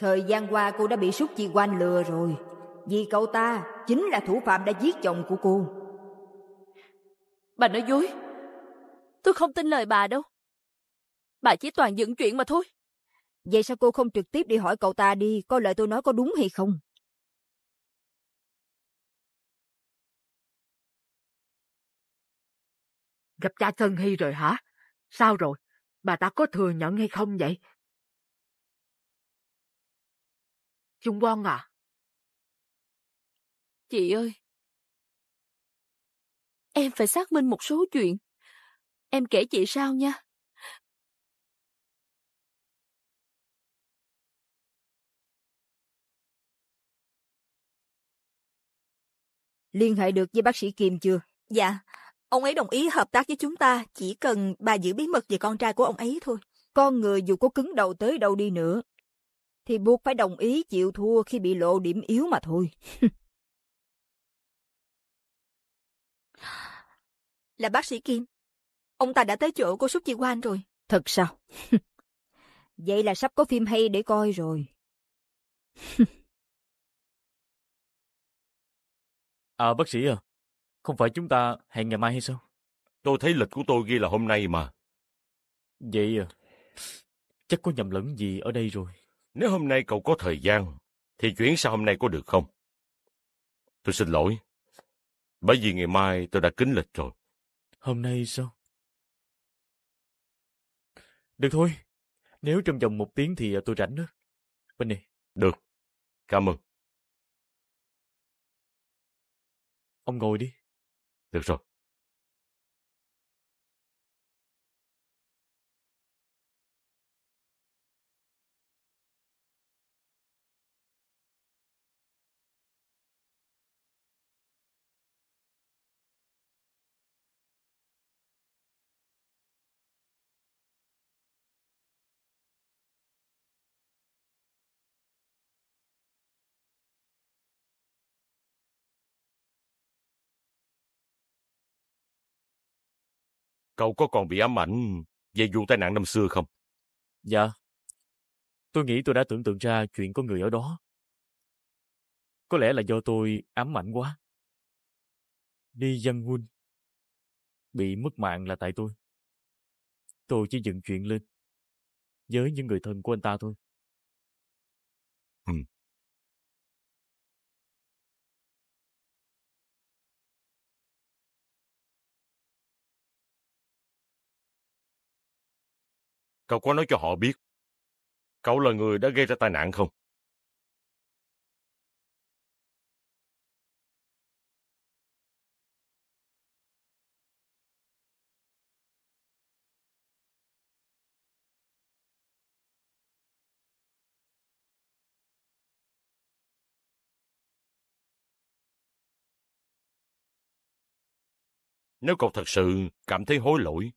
Thời gian qua cô đã bị Súc Chi Quan lừa rồi, vì cậu ta chính là thủ phạm đã giết chồng của cô. Bà nói dối. Tôi không tin lời bà đâu. Bà chỉ toàn dựng chuyện mà thôi. Vậy sao cô không trực tiếp đi hỏi cậu ta đi, coi lời tôi nói có đúng hay không? Gặp cha Tân Hy rồi hả? Sao rồi? Bà ta có thừa nhận hay không vậy? Trung Quang à? Chị ơi! Em phải xác minh một số chuyện. Em kể chị sao nha. Liên hệ được với bác sĩ Kim chưa? Dạ, ông ấy đồng ý hợp tác với chúng ta, chỉ cần bà giữ bí mật về con trai của ông ấy thôi. Con người dù có cứng đầu tới đâu đi nữa, thì buộc phải đồng ý chịu thua khi bị lộ điểm yếu mà thôi. là bác sĩ Kim. Ông ta đã tới chỗ cô Súc Chi Quan rồi. Thật sao? Vậy là sắp có phim hay để coi rồi. à bác sĩ à, không phải chúng ta hẹn ngày mai hay sao? Tôi thấy lịch của tôi ghi là hôm nay mà. Vậy à, chắc có nhầm lẫn gì ở đây rồi. Nếu hôm nay cậu có thời gian, thì chuyển sang hôm nay có được không? Tôi xin lỗi. Bởi vì ngày mai tôi đã kính lịch rồi. Hôm nay sao? Được thôi. Nếu trong vòng một tiếng thì à, tôi rảnh đó. Bên này. Được. Cảm ơn. Ông ngồi đi. Được rồi. Cậu có còn bị ám ảnh về vụ tai nạn năm xưa không? Dạ. Tôi nghĩ tôi đã tưởng tượng ra chuyện có người ở đó. Có lẽ là do tôi ám ảnh quá. Đi dân quân. Bị mất mạng là tại tôi. Tôi chỉ dựng chuyện lên. Với những người thân của anh ta thôi. Ừ, Cậu có nói cho họ biết cậu là người đã gây ra tai nạn không? Nếu cậu thật sự cảm thấy hối lỗi,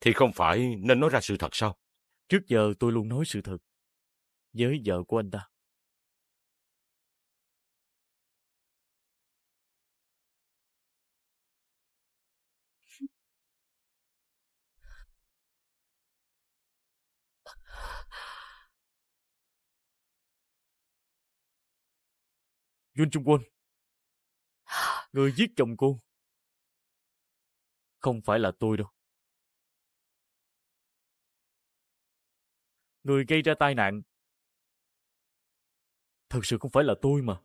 thì không phải nên nói ra sự thật sao? Trước giờ tôi luôn nói sự thật với vợ của anh ta. Yun Trung Quân, người giết chồng cô. Không phải là tôi đâu. người gây ra tai nạn. Thật sự không phải là tôi mà.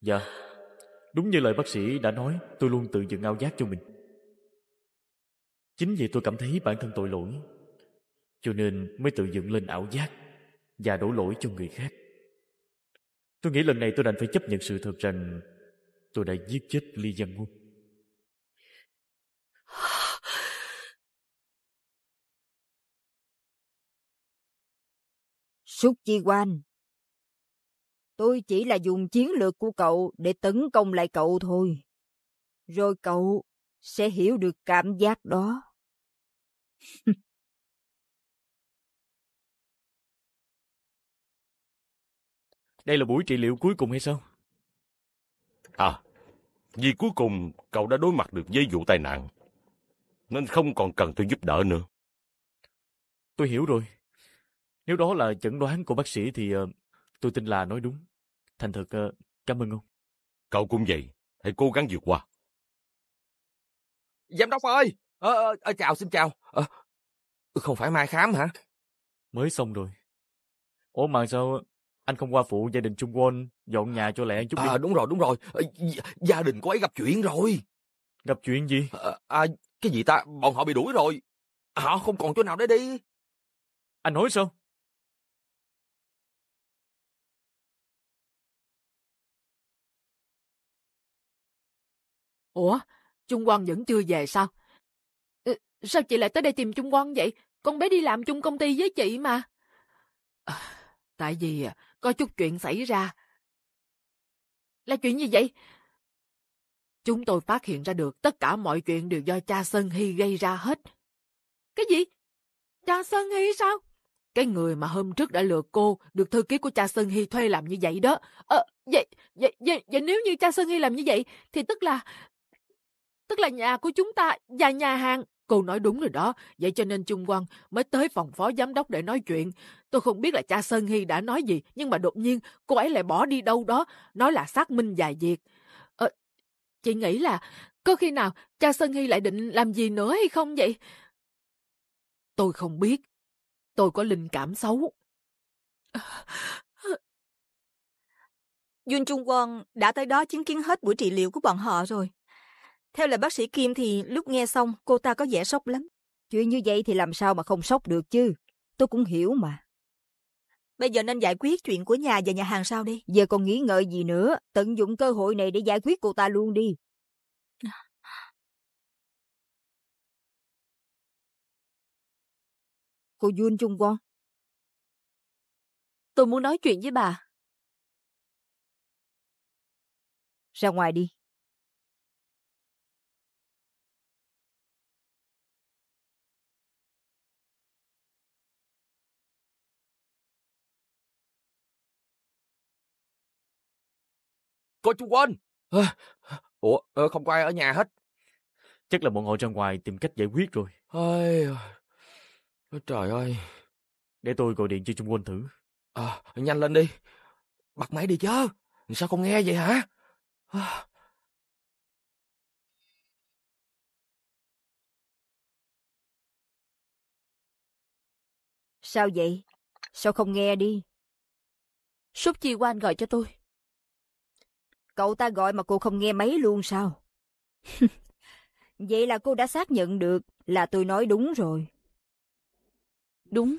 dạ, đúng như lời bác sĩ đã nói, tôi luôn tự dựng ao giác cho mình. Chính vì tôi cảm thấy bản thân tội lỗi, cho nên mới tự dựng lên ảo giác và đổ lỗi cho người khác. Tôi nghĩ lần này tôi đành phải chấp nhận sự thật rằng tôi đã giết chết Ly Văn Ngôn. Xúc chi quan. Tôi chỉ là dùng chiến lược của cậu để tấn công lại cậu thôi. Rồi cậu sẽ hiểu được cảm giác đó. Đây là buổi trị liệu cuối cùng hay sao? À, vì cuối cùng cậu đã đối mặt được với vụ tai nạn, nên không còn cần tôi giúp đỡ nữa. Tôi hiểu rồi. Nếu đó là chẩn đoán của bác sĩ thì uh, tôi tin là nói đúng. Thành thật, uh, cảm ơn ông. Cậu cũng vậy, hãy cố gắng vượt qua. Giám đốc ơi! À, à, chào, xin chào. À, không phải mai khám hả? Mới xong rồi. Ủa mà sao anh không qua phụ gia đình Trung Quân dọn nhà cho lẹ chút à, đi? đúng rồi, đúng rồi. Gia đình cô ấy gặp chuyện rồi. Gặp chuyện gì? À, à, cái gì ta? Bọn họ bị đuổi rồi. Họ không còn chỗ nào để đi. Anh nói sao? Ủa, Trung Quang vẫn chưa về sao? sao chị lại tới đây tìm Trung Quang vậy? Con bé đi làm chung công ty với chị mà. À, tại vì à, có chút chuyện xảy ra. Là chuyện gì vậy? Chúng tôi phát hiện ra được tất cả mọi chuyện đều do cha Sơn Hy gây ra hết. Cái gì? Cha Sơn Hy sao? Cái người mà hôm trước đã lừa cô được thư ký của cha Sơn Hy thuê làm như vậy đó. Ờ, vậy, vậy, vậy, vậy nếu như cha Sơn Hy làm như vậy thì tức là tức là nhà của chúng ta và nhà hàng. Cô nói đúng rồi đó, vậy cho nên Trung Quang mới tới phòng phó giám đốc để nói chuyện. Tôi không biết là cha Sơn Hy đã nói gì, nhưng mà đột nhiên cô ấy lại bỏ đi đâu đó, nói là xác minh vài việc. Ờ, chị nghĩ là có khi nào cha Sơn Hy lại định làm gì nữa hay không vậy? Tôi không biết. Tôi có linh cảm xấu. Duyên Trung Quân đã tới đó chứng kiến hết buổi trị liệu của bọn họ rồi. Theo lời bác sĩ Kim thì lúc nghe xong cô ta có vẻ sốc lắm. Chuyện như vậy thì làm sao mà không sốc được chứ. Tôi cũng hiểu mà. Bây giờ nên giải quyết chuyện của nhà và nhà hàng sao đi. Giờ còn nghĩ ngợi gì nữa, tận dụng cơ hội này để giải quyết cô ta luôn đi. Cô Jun Trung Won. Tôi muốn nói chuyện với bà. Ra ngoài đi, Cô chú quên! Ủa, không có ai ở nhà hết. Chắc là bọn họ ra ngoài tìm cách giải quyết rồi. Ôi, trời ơi. Để tôi gọi điện cho Trung Quân thử. À, nhanh lên đi. Bật máy đi chứ. Sao không nghe vậy hả? Sao vậy? Sao không nghe đi? Súp Chi Quan gọi cho tôi. Cậu ta gọi mà cô không nghe máy luôn sao? Vậy là cô đã xác nhận được là tôi nói đúng rồi. Đúng.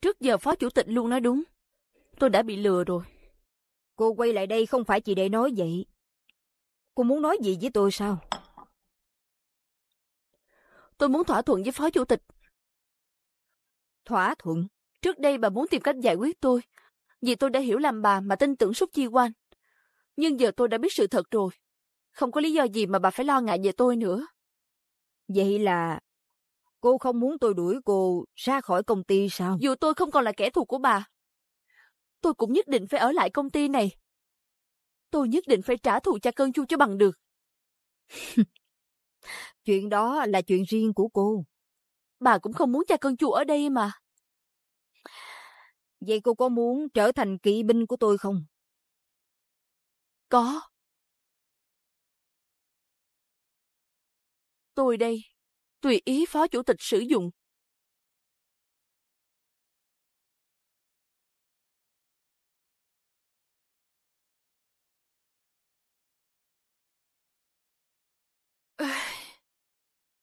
Trước giờ phó chủ tịch luôn nói đúng. Tôi đã bị lừa rồi. Cô quay lại đây không phải chỉ để nói vậy. Cô muốn nói gì với tôi sao? Tôi muốn thỏa thuận với phó chủ tịch. Thỏa thuận? Trước đây bà muốn tìm cách giải quyết tôi, vì tôi đã hiểu làm bà mà tin tưởng Súc Chi Quan. Nhưng giờ tôi đã biết sự thật rồi. Không có lý do gì mà bà phải lo ngại về tôi nữa. Vậy là cô không muốn tôi đuổi cô ra khỏi công ty sao? Dù tôi không còn là kẻ thù của bà, tôi cũng nhất định phải ở lại công ty này. Tôi nhất định phải trả thù cha cơn chu cho bằng được. chuyện đó là chuyện riêng của cô. Bà cũng không muốn cha cơn chu ở đây mà. Vậy cô có muốn trở thành kỵ binh của tôi không? Có. Tôi đây. Tùy ý phó chủ tịch sử dụng.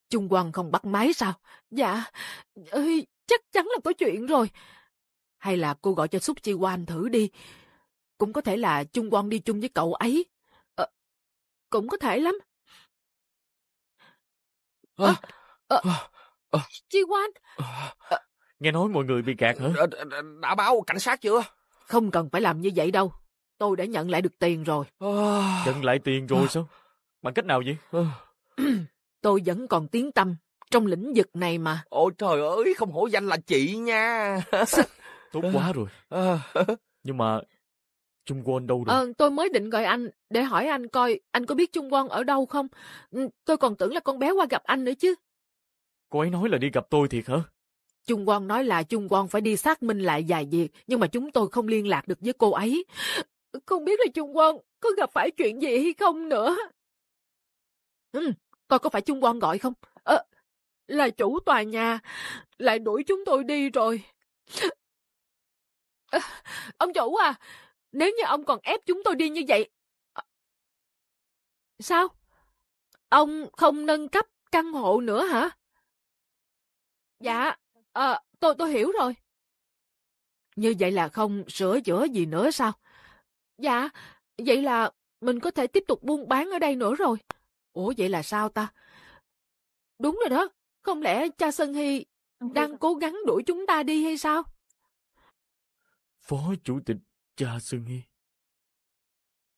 Trung Quang không bắt máy sao? Dạ, ơi, chắc chắn là có chuyện rồi. Hay là cô gọi cho Xúc Chi Quan thử đi, cũng có thể là Chung Quan đi chung với cậu ấy. À, cũng có thể lắm. À, à, à, Chi Quan! Ờ, ờ. Nghe nói mọi người bị gạt hả? Đã, đã báo cảnh sát chưa? Không cần phải làm như vậy đâu. Tôi đã nhận lại được tiền rồi. Nhận lại tiền rồi sao? Bằng cách nào vậy? Tôi vẫn còn tiếng tâm trong lĩnh vực này mà. Ôi trời ơi, không hổ danh là chị nha. Tốt quá rồi. Nhưng mà Trung Quân đâu rồi? Ờ, tôi mới định gọi anh để hỏi anh coi anh có biết Trung Quân ở đâu không? Ừ, tôi còn tưởng là con bé qua gặp anh nữa chứ. Cô ấy nói là đi gặp tôi thiệt hả? Trung Quân nói là Trung Quân phải đi xác minh lại vài việc, nhưng mà chúng tôi không liên lạc được với cô ấy. Không biết là Trung Quân có gặp phải chuyện gì hay không nữa. Ừ, coi có phải Trung Quân gọi không? Ờ, là chủ tòa nhà, lại đuổi chúng tôi đi rồi. À, ông chủ à, nếu như ông còn ép chúng tôi đi như vậy... Ờ, sao? Ông không nâng cấp căn hộ nữa hả? Dạ, à, tôi tôi hiểu rồi. Như vậy là không sửa chữa gì nữa sao? Dạ, vậy là mình có thể tiếp tục buôn bán ở đây nữa rồi. Ủa vậy là sao ta? Đúng rồi đó, không lẽ cha Sân Hy đang cố gắng đuổi chúng ta đi hay sao? Phó Chủ tịch Cha Sương Nghi.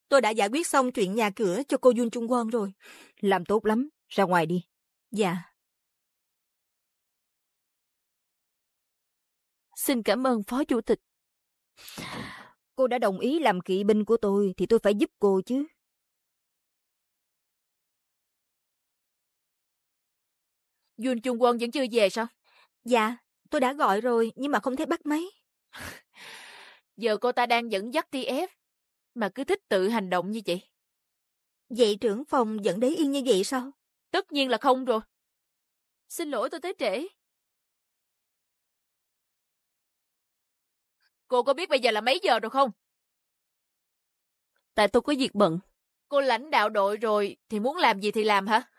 Tôi đã giải quyết xong chuyện nhà cửa cho cô Jun Trung Quân rồi. Làm tốt lắm, ra ngoài đi. Dạ. Xin cảm ơn Phó Chủ tịch. Cô đã đồng ý làm kỵ binh của tôi thì tôi phải giúp cô chứ. Jun Trung Quân vẫn chưa về sao? Dạ, tôi đã gọi rồi nhưng mà không thấy bắt máy. Giờ cô ta đang dẫn dắt TF, mà cứ thích tự hành động như vậy. Vậy trưởng phòng dẫn đấy yên như vậy sao? Tất nhiên là không rồi. Xin lỗi tôi tới trễ. Cô có biết bây giờ là mấy giờ rồi không? Tại tôi có việc bận. Cô lãnh đạo đội rồi thì muốn làm gì thì làm hả?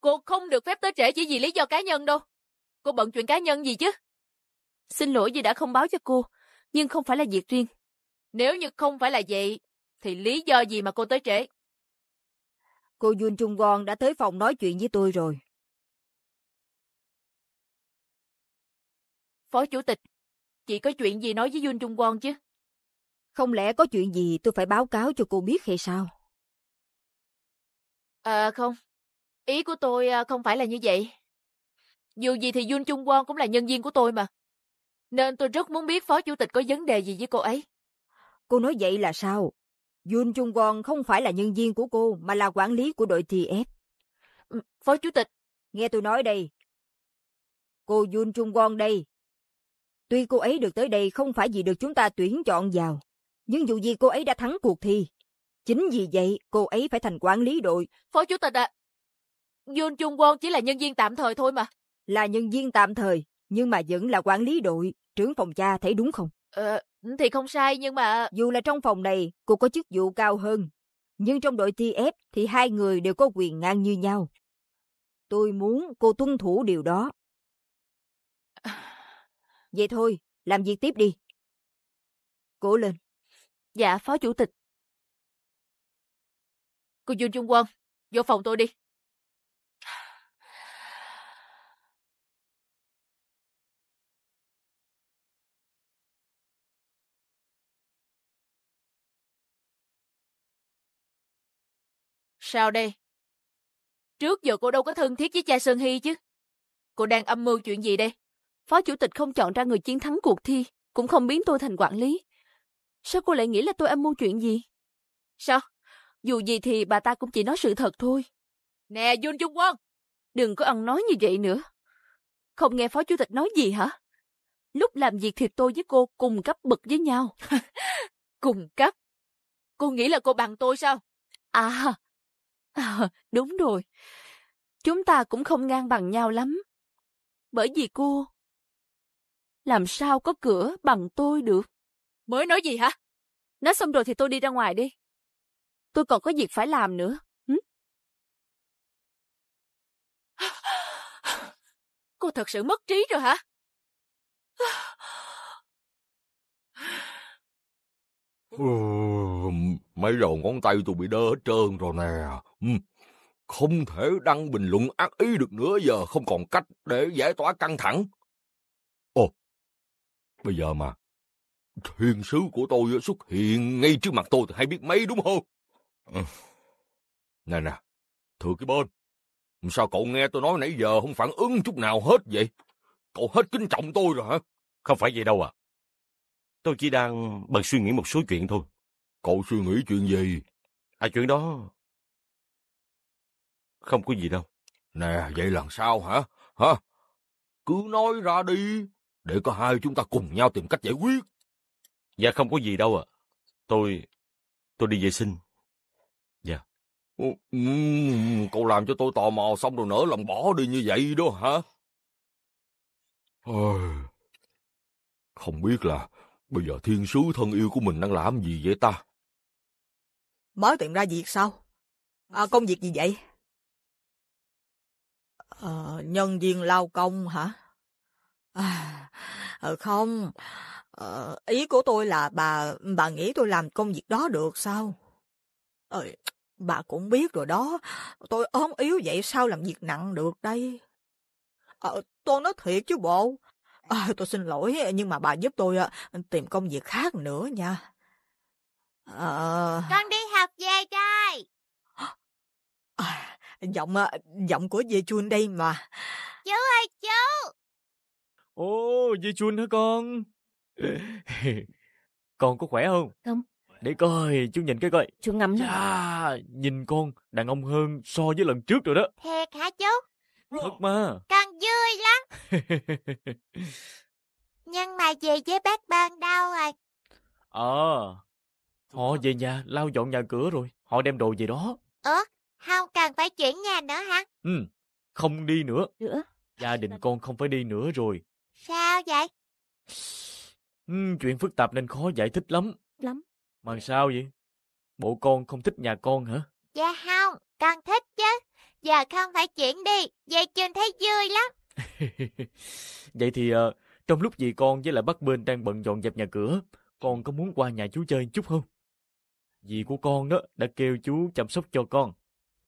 Cô không được phép tới trễ chỉ vì lý do cá nhân đâu. Cô bận chuyện cá nhân gì chứ? Xin lỗi vì đã không báo cho cô nhưng không phải là việc riêng. Nếu như không phải là vậy, thì lý do gì mà cô tới trễ? Cô Jun Trung Gon đã tới phòng nói chuyện với tôi rồi. Phó Chủ tịch, chị có chuyện gì nói với Jun Trung Gon chứ? Không lẽ có chuyện gì tôi phải báo cáo cho cô biết hay sao? À không, ý của tôi ờ, không phải là như vậy. Dù gì thì Jun Trung Quan cũng là nhân viên của tôi mà. Nên tôi rất muốn biết phó chủ tịch có vấn đề gì với cô ấy. Cô nói vậy là sao? Yun Chung Won không phải là nhân viên của cô mà là quản lý của đội TF. Ừ, phó chủ tịch, nghe tôi nói đây. Cô Yun Chung Won đây. Tuy cô ấy được tới đây không phải vì được chúng ta tuyển chọn vào, nhưng dù gì cô ấy đã thắng cuộc thi. Chính vì vậy cô ấy phải thành quản lý đội. Phó chủ tịch ạ, à, Yun Chung Won chỉ là nhân viên tạm thời thôi mà. Là nhân viên tạm thời, nhưng mà vẫn là quản lý đội. Trưởng phòng cha thấy đúng không? Ờ, thì không sai nhưng mà... Dù là trong phòng này, cô có chức vụ cao hơn. Nhưng trong đội TF thì hai người đều có quyền ngang như nhau. Tôi muốn cô tuân thủ điều đó. Vậy thôi, làm việc tiếp đi. Cố lên. Dạ, Phó Chủ tịch. Cô Dương Trung Quân, vô phòng tôi đi. sao đây? Trước giờ cô đâu có thân thiết với cha Sơn Hy chứ. Cô đang âm mưu chuyện gì đây? Phó chủ tịch không chọn ra người chiến thắng cuộc thi, cũng không biến tôi thành quản lý. Sao cô lại nghĩ là tôi âm mưu chuyện gì? Sao? Dù gì thì bà ta cũng chỉ nói sự thật thôi. Nè, Dung Trung Quân! Đừng có ăn nói như vậy nữa. Không nghe phó chủ tịch nói gì hả? Lúc làm việc thì tôi với cô cùng cấp bậc với nhau. cùng cấp? Cô nghĩ là cô bằng tôi sao? À, À, đúng rồi. Chúng ta cũng không ngang bằng nhau lắm. Bởi vì cô... Làm sao có cửa bằng tôi được? Mới nói gì hả? Nói xong rồi thì tôi đi ra ngoài đi. Tôi còn có việc phải làm nữa. Hử? Cô thật sự mất trí rồi hả? Um... Mấy đầu ngón tay tôi bị đơ hết trơn rồi nè. Ừ. Không thể đăng bình luận ác ý được nữa giờ không còn cách để giải tỏa căng thẳng. Ồ, bây giờ mà thiên sứ của tôi xuất hiện ngay trước mặt tôi thì hay biết mấy đúng không? Ừ. Nè nè, thưa cái bên, sao cậu nghe tôi nói nãy giờ không phản ứng chút nào hết vậy? Cậu hết kính trọng tôi rồi hả? Không phải vậy đâu à. Tôi chỉ đang bận suy nghĩ một số chuyện thôi. Cậu suy nghĩ chuyện gì? À chuyện đó... Không có gì đâu. Nè, vậy lần sau hả? Hả? Cứ nói ra đi, để có hai chúng ta cùng nhau tìm cách giải quyết. Dạ không có gì đâu ạ. À. Tôi... tôi đi vệ sinh. Dạ. Ừ, cậu làm cho tôi tò mò xong rồi nỡ lòng bỏ đi như vậy đó hả? không biết là bây giờ thiên sứ thân yêu của mình đang làm gì vậy ta? Mới tìm ra việc sao? À, công việc gì vậy? À, nhân viên lao công hả? À, ờ, không, à, ý của tôi là bà bà nghĩ tôi làm công việc đó được sao? À, bà cũng biết rồi đó, tôi ốm yếu vậy sao làm việc nặng được đây? À, tôi nói thiệt chứ bộ. À, tôi xin lỗi nhưng mà bà giúp tôi tìm công việc khác nữa nha. Ờ... Con đi học về rồi. À, ờ, giọng ờ, giọng của dì Chun đây mà. Chú ơi chú. Ồ, dì Chun hả con? con có khỏe không? Không. Để coi, chú nhìn cái coi. Chú ngắm nó. nhìn con đàn ông hơn so với lần trước rồi đó. Thiệt hả chú? Thật mà. Con vui lắm. Nhưng mà về với bác Ban đâu rồi? Ờ, à, Họ về nhà lau dọn nhà cửa rồi, họ đem đồ về đó. Ủa, không cần phải chuyển nhà nữa hả? Ừ, không đi nữa. Nữa? Gia đình con không phải đi nữa rồi. Sao vậy? Ừ, chuyện phức tạp nên khó giải thích lắm. Lắm. Mà sao vậy? Bộ con không thích nhà con hả? Dạ không, con thích chứ. Giờ không phải chuyển đi, về trường thấy vui lắm. vậy thì uh, trong lúc dì con với lại bác bên đang bận dọn dẹp nhà cửa, con có muốn qua nhà chú chơi chút không? dì của con đó đã kêu chú chăm sóc cho con.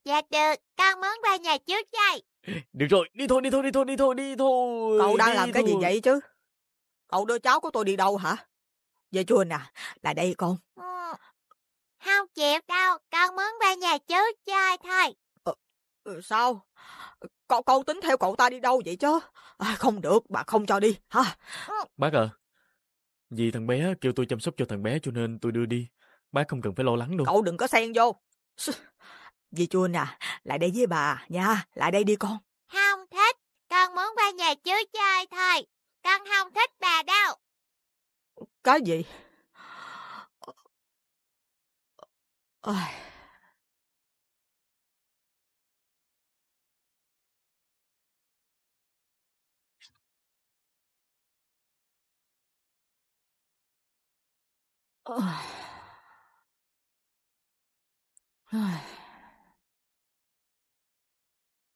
Dạ được, con muốn qua nhà trước vậy. Được rồi, đi thôi, đi thôi, đi thôi, đi thôi, đi thôi. Cậu đang đi làm thôi. cái gì vậy chứ? Cậu đưa cháu của tôi đi đâu hả? Về chùa nè, lại đây con. Ừ. Không chịu đâu, con muốn qua nhà trước chơi thôi. Ờ, ừ, sao Cậu con tính theo cậu ta đi đâu vậy chứ à, không được bà không cho đi hả ừ. bác à vì thằng bé kêu tôi chăm sóc cho thằng bé cho nên tôi đưa đi Bác không cần phải lo lắng luôn. Cậu đừng có xen vô. Dì chua nè, à, lại đây với bà nha, lại đây đi con. Không thích, con muốn qua nhà chứa chơi thôi. Con không thích bà đâu. Cái gì? Ôi... Ugh.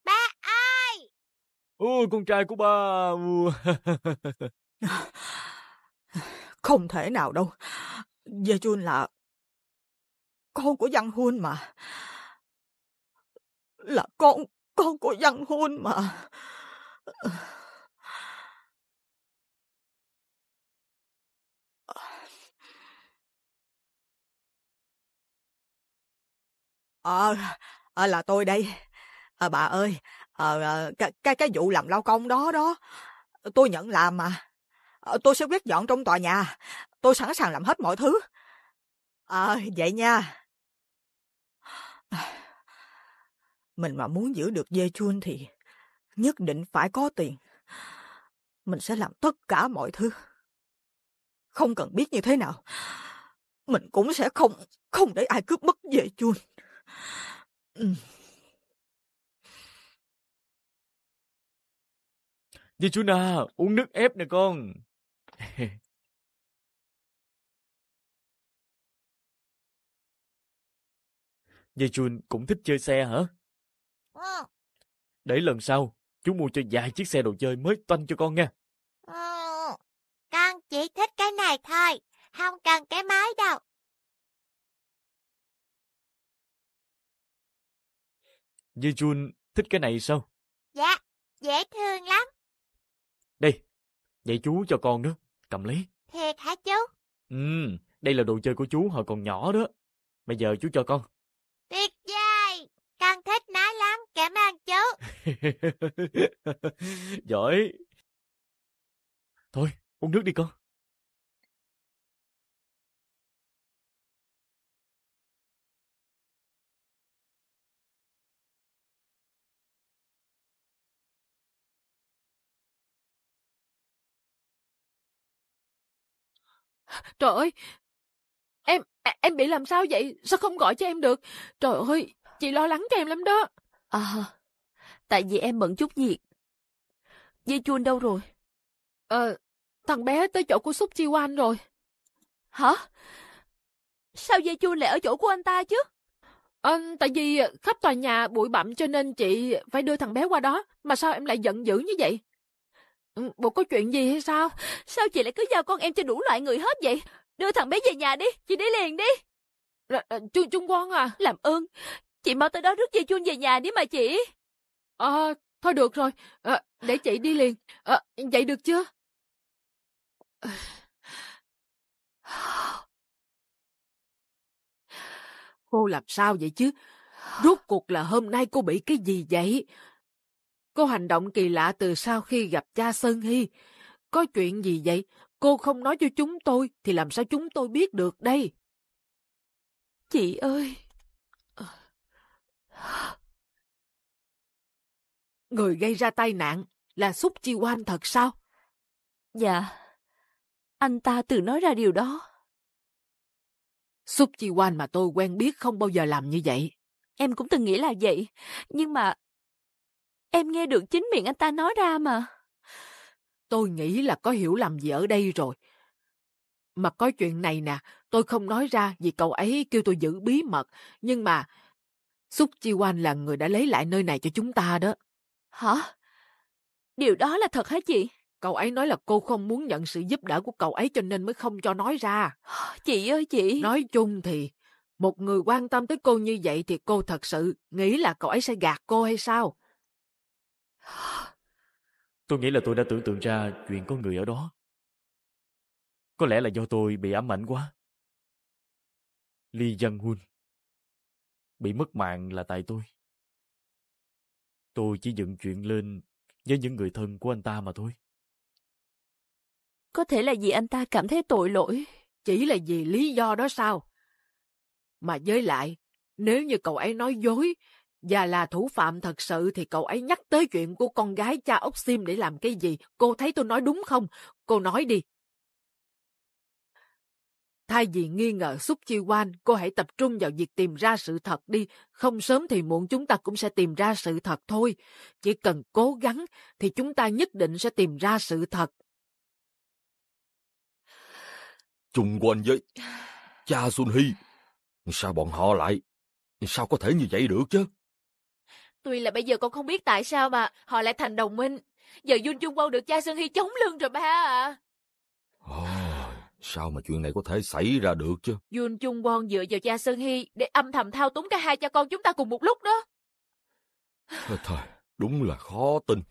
Ba ơi! Ôi, con trai của ba! Không thể nào đâu. Dê Chun là con của Giang Hun mà. Là con, con của Giang Hun mà. Ờ, à, là tôi đây. À, bà ơi, à, cái, cái cái vụ làm lao công đó đó, tôi nhận làm mà. À, tôi sẽ quét dọn trong tòa nhà, tôi sẵn sàng làm hết mọi thứ. À, vậy nha. Mình mà muốn giữ được dê chun thì nhất định phải có tiền. Mình sẽ làm tất cả mọi thứ. Không cần biết như thế nào, mình cũng sẽ không không để ai cướp mất dê chun. Dì chú Na, uống nước ép nè con. Dì Chun cũng thích chơi xe hả? Ờ. Để lần sau, chú mua cho vài chiếc xe đồ chơi mới toanh cho con nha. Con chỉ thích cái này thôi, không cần cái máy đâu. Như Jun thích cái này sao? Dạ, dễ thương lắm. Đây, vậy chú cho con đó, cầm lấy. Thiệt hả chú? Ừ, đây là đồ chơi của chú hồi còn nhỏ đó. Bây giờ chú cho con. Tuyệt vời, con thích nó lắm, cảm ơn chú. Giỏi. Thôi, uống nước đi con. Trời ơi, em à, em bị làm sao vậy? Sao không gọi cho em được? Trời ơi, chị lo lắng cho em lắm đó. À, tại vì em bận chút việc. Dây chuôn đâu rồi? Ờ, thằng bé tới chỗ của Súc Chi Wan rồi. Hả? Sao dây chuôn lại ở chỗ của anh ta chứ? À, tại vì khắp tòa nhà bụi bặm cho nên chị phải đưa thằng bé qua đó. Mà sao em lại giận dữ như vậy? Bộ ừ, có chuyện gì hay sao? Sao chị lại cứ giao con em cho đủ loại người hết vậy? Đưa thằng bé về nhà đi, chị đi liền đi. Là, là, chung, chung con à? Làm ơn, chị mau tới đó rước dây chuông về nhà đi mà chị. À, thôi được rồi, à, để chị đi liền. À, vậy được chưa? Cô làm sao vậy chứ? Rốt cuộc là hôm nay cô bị cái gì vậy? cô hành động kỳ lạ từ sau khi gặp cha Sơn Hy. Có chuyện gì vậy? Cô không nói cho chúng tôi thì làm sao chúng tôi biết được đây? Chị ơi! Người gây ra tai nạn là Xúc Chi quan thật sao? Dạ, anh ta tự nói ra điều đó. Xúc Chi quan mà tôi quen biết không bao giờ làm như vậy. Em cũng từng nghĩ là vậy, nhưng mà Em nghe được chính miệng anh ta nói ra mà. Tôi nghĩ là có hiểu lầm gì ở đây rồi. Mà có chuyện này nè, tôi không nói ra vì cậu ấy kêu tôi giữ bí mật. Nhưng mà Xúc Chi Quan là người đã lấy lại nơi này cho chúng ta đó. Hả? Điều đó là thật hả chị? Cậu ấy nói là cô không muốn nhận sự giúp đỡ của cậu ấy cho nên mới không cho nói ra. Chị ơi chị! Nói chung thì, một người quan tâm tới cô như vậy thì cô thật sự nghĩ là cậu ấy sẽ gạt cô hay sao? Tôi nghĩ là tôi đã tưởng tượng ra chuyện có người ở đó. Có lẽ là do tôi bị ám ảnh quá. Lee Jang Hun bị mất mạng là tại tôi. Tôi chỉ dựng chuyện lên với những người thân của anh ta mà thôi. Có thể là vì anh ta cảm thấy tội lỗi. Chỉ là vì lý do đó sao? Mà với lại, nếu như cậu ấy nói dối và là thủ phạm thật sự thì cậu ấy nhắc tới chuyện của con gái cha ốc sim để làm cái gì? Cô thấy tôi nói đúng không? Cô nói đi. Thay vì nghi ngờ Xúc Chi Quan, cô hãy tập trung vào việc tìm ra sự thật đi. Không sớm thì muộn chúng ta cũng sẽ tìm ra sự thật thôi. Chỉ cần cố gắng thì chúng ta nhất định sẽ tìm ra sự thật. Chung quanh với cha Sun Hy, sao bọn họ lại? Sao có thể như vậy được chứ? Tuy là bây giờ con không biết tại sao mà họ lại thành đồng minh. Giờ Jun Jung Won được cha Sơn Hy chống lưng rồi ba à. sao mà chuyện này có thể xảy ra được chứ? Jun Jung Won dựa vào cha Sơn Hy để âm thầm thao túng cả hai cha con chúng ta cùng một lúc đó. Thôi, đúng là khó tin.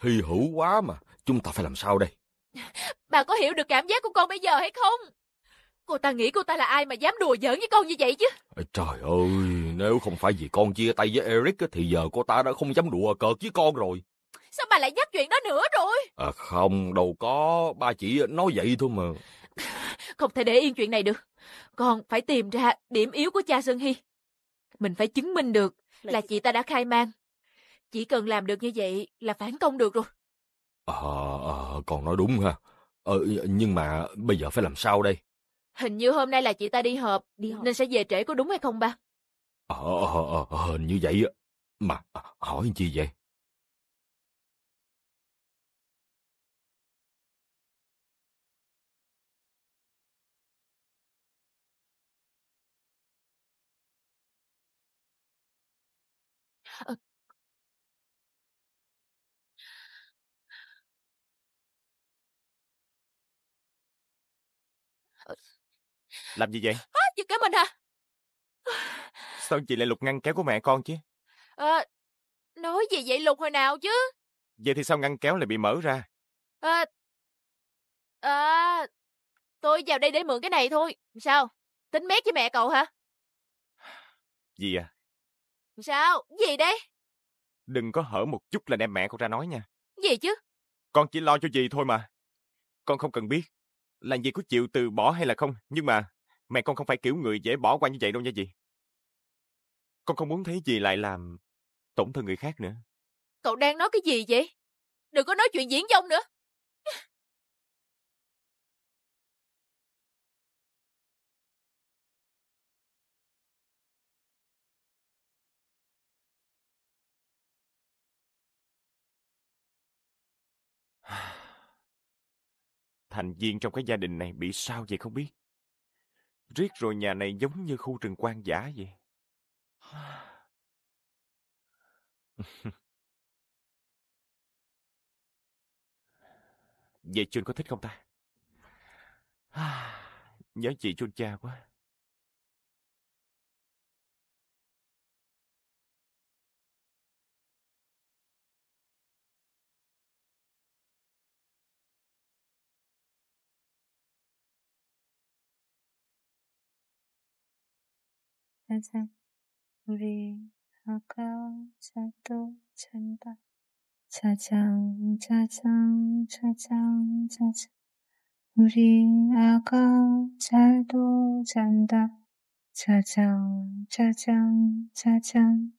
Hy hữu quá mà, chúng ta phải làm sao đây? Bà có hiểu được cảm giác của con bây giờ hay không? Cô ta nghĩ cô ta là ai mà dám đùa giỡn với con như vậy chứ? Trời ơi, nếu không phải vì con chia tay với Eric thì giờ cô ta đã không dám đùa cợt với con rồi. Sao bà lại dắt chuyện đó nữa rồi? À không, đâu có, ba chỉ nói vậy thôi mà. Không thể để yên chuyện này được. Con phải tìm ra điểm yếu của cha Sơn Hy. Mình phải chứng minh được là chị ta đã khai mang. Chỉ cần làm được như vậy là phản công được rồi. à, à, con nói đúng ha. Ờ, nhưng mà bây giờ phải làm sao đây? Hình như hôm nay là chị ta đi họp, đi họp. nên sẽ về trễ có đúng hay không ba? Ờ, ờ, ờ, ờ hình như vậy Mà hỏi chi vậy? Ờ, làm gì vậy? À, giật cả mình à? Sao chị lại lục ngăn kéo của mẹ con chứ? À, nói gì vậy lục hồi nào chứ? Vậy thì sao ngăn kéo lại bị mở ra? À, à, tôi vào đây để mượn cái này thôi. Sao? Tính mét với mẹ cậu hả? Gì à? Sao? Gì đấy? Đừng có hở một chút là đem mẹ con ra nói nha. Gì chứ? Con chỉ lo cho gì thôi mà. Con không cần biết làm gì có chịu từ bỏ hay là không, nhưng mà mẹ con không phải kiểu người dễ bỏ qua như vậy đâu nha dì. Con không muốn thấy dì lại làm tổn thương người khác nữa. Cậu đang nói cái gì vậy? Đừng có nói chuyện diễn dông nữa. thành viên trong cái gia đình này bị sao vậy không biết. Riết rồi nhà này giống như khu rừng quan giả vậy. vậy Chun có thích không ta? Nhớ chị Chun cha quá. 가까운 차도 찬다. 차장, 차장, 차장, 차장. 우리 아가 잘도 잔다. 차장, 차장, 차장.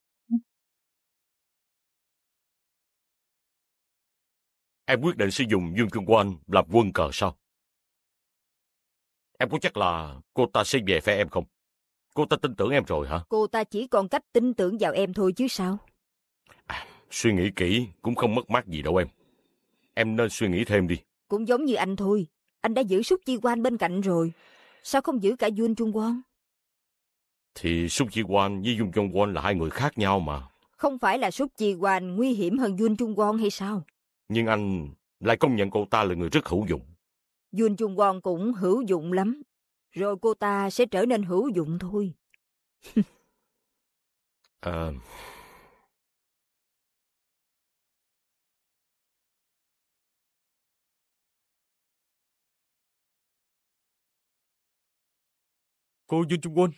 Em quyết định sử dụng Dương Cương Quan làm quân cờ sao? Em có chắc là cô ta sẽ về phe em không? Cô ta tin tưởng em rồi hả? Cô ta chỉ còn cách tin tưởng vào em thôi chứ sao? À, suy nghĩ kỹ cũng không mất mát gì đâu em. Em nên suy nghĩ thêm đi. Cũng giống như anh thôi. Anh đã giữ Súc Chi Quan bên cạnh rồi. Sao không giữ cả Yun Chung Quan? Thì Súc Chi Quan với Yun Chung Quan là hai người khác nhau mà. Không phải là Súc Chi Quan nguy hiểm hơn Yun Chung Quan hay sao? Nhưng anh lại công nhận cô ta là người rất hữu dụng. Yun Chung Quan cũng hữu dụng lắm rồi cô ta sẽ trở nên hữu dụng thôi. à... Cô Yun Chung Won,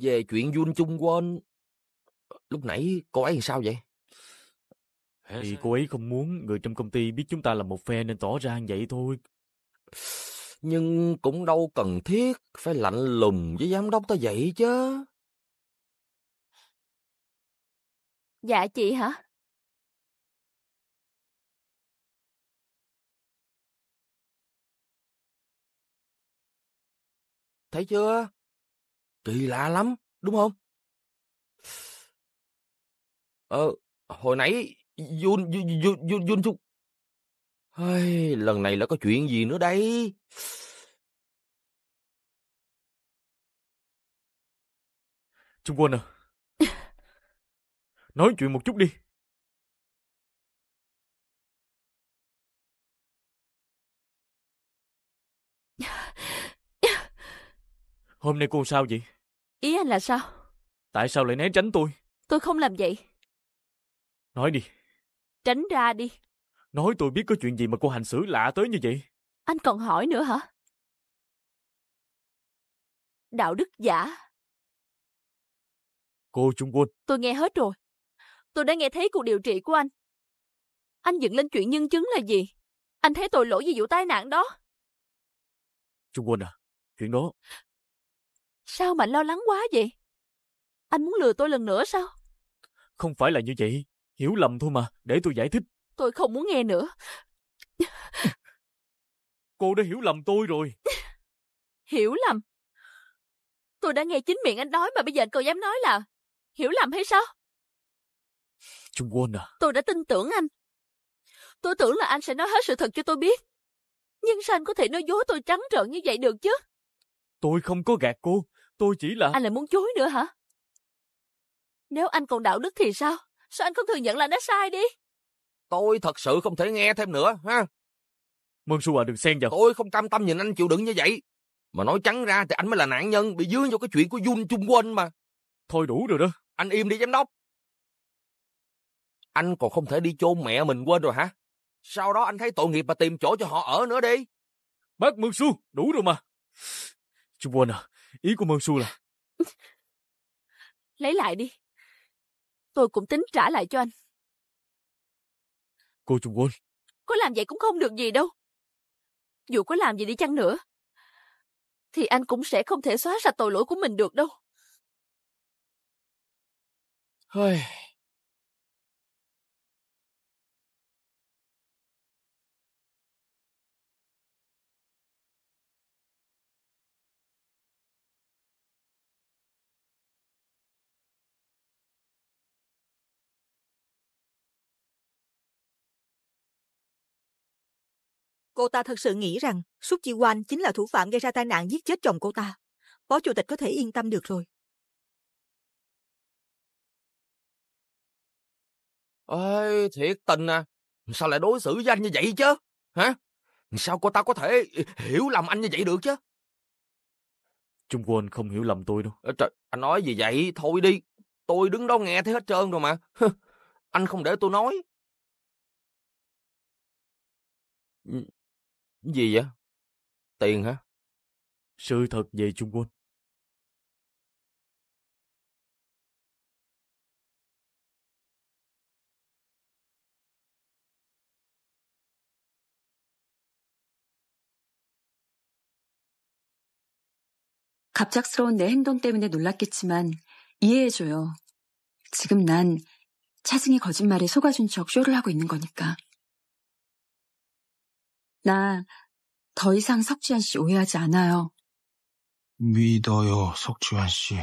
về chuyện Jun Chung Won. Lúc nãy cô ấy làm sao vậy? Thì cô ấy không muốn người trong công ty biết chúng ta là một phe nên tỏ ra vậy thôi. Nhưng cũng đâu cần thiết phải lạnh lùng với giám đốc tới vậy chứ. Dạ chị hả? Thấy chưa? Kỳ lạ lắm, đúng không? Ờ, hồi nãy Jun Jun Jun Jun Jun Jun Ai, lần này là có chuyện gì nữa đây? Trung Quân à, nói chuyện một chút đi. Hôm nay cô sao vậy? Ý anh là sao? Tại sao lại né tránh tôi? Tôi không làm vậy. Nói đi. Tránh ra đi. Nói tôi biết có chuyện gì mà cô hành xử lạ tới như vậy. Anh còn hỏi nữa hả? Đạo đức giả. Cô Trung Quân. Tôi nghe hết rồi. Tôi đã nghe thấy cuộc điều trị của anh. Anh dựng lên chuyện nhân chứng là gì? Anh thấy tôi lỗi vì vụ tai nạn đó. Trung Quân à, chuyện đó... Sao mà lo lắng quá vậy? Anh muốn lừa tôi lần nữa sao? Không phải là như vậy. Hiểu lầm thôi mà, để tôi giải thích. Tôi không muốn nghe nữa. Cô đã hiểu lầm tôi rồi. hiểu lầm? Tôi đã nghe chính miệng anh nói mà bây giờ anh còn dám nói là hiểu lầm hay sao? Trung Quân à? Tôi đã tin tưởng anh. Tôi tưởng là anh sẽ nói hết sự thật cho tôi biết. Nhưng sao anh có thể nói dối tôi trắng trợn như vậy được chứ? Tôi không có gạt cô. Tôi chỉ là... Anh lại muốn chối nữa hả? Nếu anh còn đạo đức thì sao? Sao anh không thừa nhận là nó sai đi? Tôi thật sự không thể nghe thêm nữa, ha? Mơn Su à, đừng xen vào. Tôi không cam tâm nhìn anh chịu đựng như vậy. Mà nói trắng ra thì anh mới là nạn nhân bị dướng vào cái chuyện của Jun Chung Quên mà. Thôi đủ rồi đó. Anh im đi giám đốc. Anh còn không thể đi chôn mẹ mình quên rồi hả? Sau đó anh thấy tội nghiệp mà tìm chỗ cho họ ở nữa đi. Bác Mương Su, đủ rồi mà. Chung Quên à, Ý của Monsu là... Lấy lại đi. Tôi cũng tính trả lại cho anh. Cô Trung Quân. Có làm vậy cũng không được gì đâu. Dù có làm gì đi chăng nữa, thì anh cũng sẽ không thể xóa sạch tội lỗi của mình được đâu. Hơi... Cô ta thật sự nghĩ rằng Suk Chi Wan chính là thủ phạm gây ra tai nạn giết chết chồng cô ta. Phó Chủ tịch có thể yên tâm được rồi. Ôi, thiệt tình à. Sao lại đối xử với anh như vậy chứ? Hả? Sao cô ta có thể hiểu lầm anh như vậy được chứ? Trung Quân không hiểu lầm tôi đâu. À, trời, anh nói gì vậy? Thôi đi. Tôi đứng đó nghe thấy hết trơn rồi mà. anh không để tôi nói. Gì vậy? Tiền hả? Sự thật về Trung Quân. 갑작스러운 내 행동 때문에 놀랐겠지만 이해해줘요. 지금 난 차승이 거짓말에 속아준 척 쇼를 하고 있는 거니까. 나더 이상 석주환씨 오해하지 않아요. 믿어요, 석주환 씨.